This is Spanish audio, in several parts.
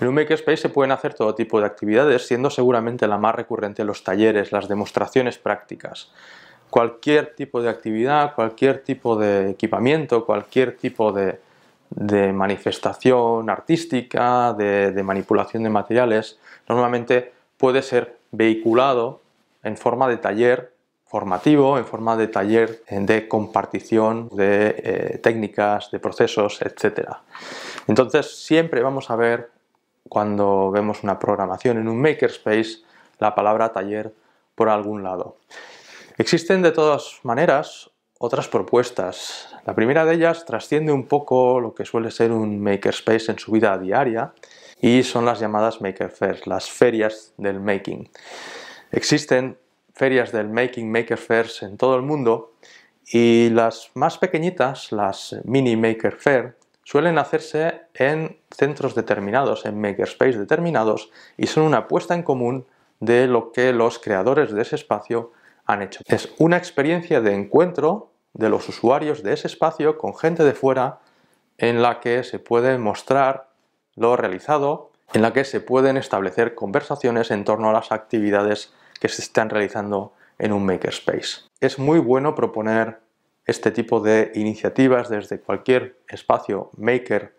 En un makerspace se pueden hacer todo tipo de actividades, siendo seguramente la más recurrente los talleres, las demostraciones prácticas. Cualquier tipo de actividad, cualquier tipo de equipamiento, cualquier tipo de, manifestación artística, de, manipulación de materiales, normalmente puede ser vehiculado en forma de taller formativo, en forma de taller de compartición de eh, técnicas, de procesos, etc. Entonces siempre vamos a ver cuando vemos una programación en un makerspace, la palabra taller por algún lado. Existen de todas maneras otras propuestas. La primera de ellas trasciende un poco lo que suele ser un makerspace en su vida diaria y son las llamadas Maker Fairs, las ferias del making. Existen ferias del making, Maker Fairs en todo el mundo y las más pequeñitas, las mini Maker Fair, suelen hacerse en centros determinados, en makerspace determinados, y son una apuesta en común de lo que los creadores de ese espacio han hecho. Es una experiencia de encuentro de los usuarios de ese espacio con gente de fuera en la que se puede mostrar lo realizado, en la que se pueden establecer conversaciones en torno a las actividades que se están realizando en un makerspace. Es muy bueno proponer este tipo de iniciativas desde cualquier espacio maker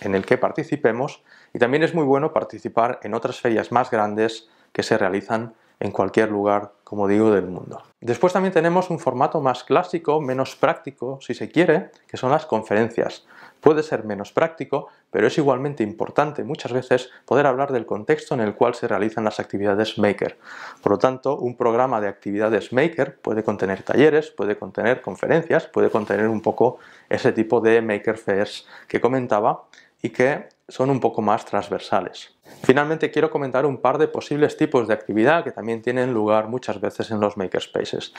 en el que participemos y también es muy bueno participar en otras ferias más grandes que se realizan en cualquier lugar como digo, del mundo. Después también tenemos un formato más clásico, menos práctico, si se quiere, que son las conferencias. Puede ser menos práctico, pero es igualmente importante muchas veces poder hablar del contexto en el cual se realizan las actividades Maker. Por lo tanto, un programa de actividades Maker puede contener talleres, puede contener conferencias, puede contener un poco ese tipo de Maker Fairs que comentaba y que son un poco más transversales. Finalmente quiero comentar un par de posibles tipos de actividad que también tienen lugar muchas veces en los makerspaces.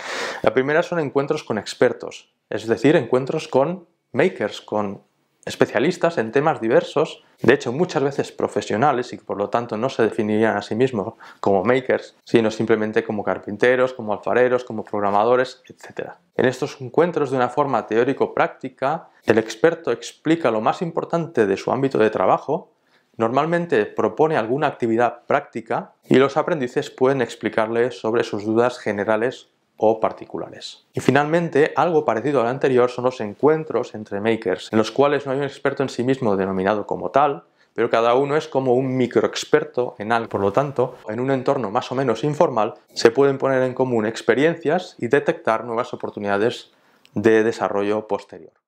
La primera son encuentros con expertos, es decir, encuentros con makers, con especialistas en temas diversos, de hecho muchas veces profesionales y que por lo tanto no se definirían a sí mismos como makers, sino simplemente como carpinteros, como alfareros, como programadores, etc. En estos encuentros de una forma teórico-práctica, el experto explica lo más importante de su ámbito de trabajo, normalmente propone alguna actividad práctica y los aprendices pueden explicarle sobre sus dudas generales o particulares. Y finalmente, algo parecido al anterior son los encuentros entre makers, en los cuales no hay un experto en sí mismo denominado como tal, pero cada uno es como un microexperto en algo. Por lo tanto, en un entorno más o menos informal, se pueden poner en común experiencias y detectar nuevas oportunidades de desarrollo posterior.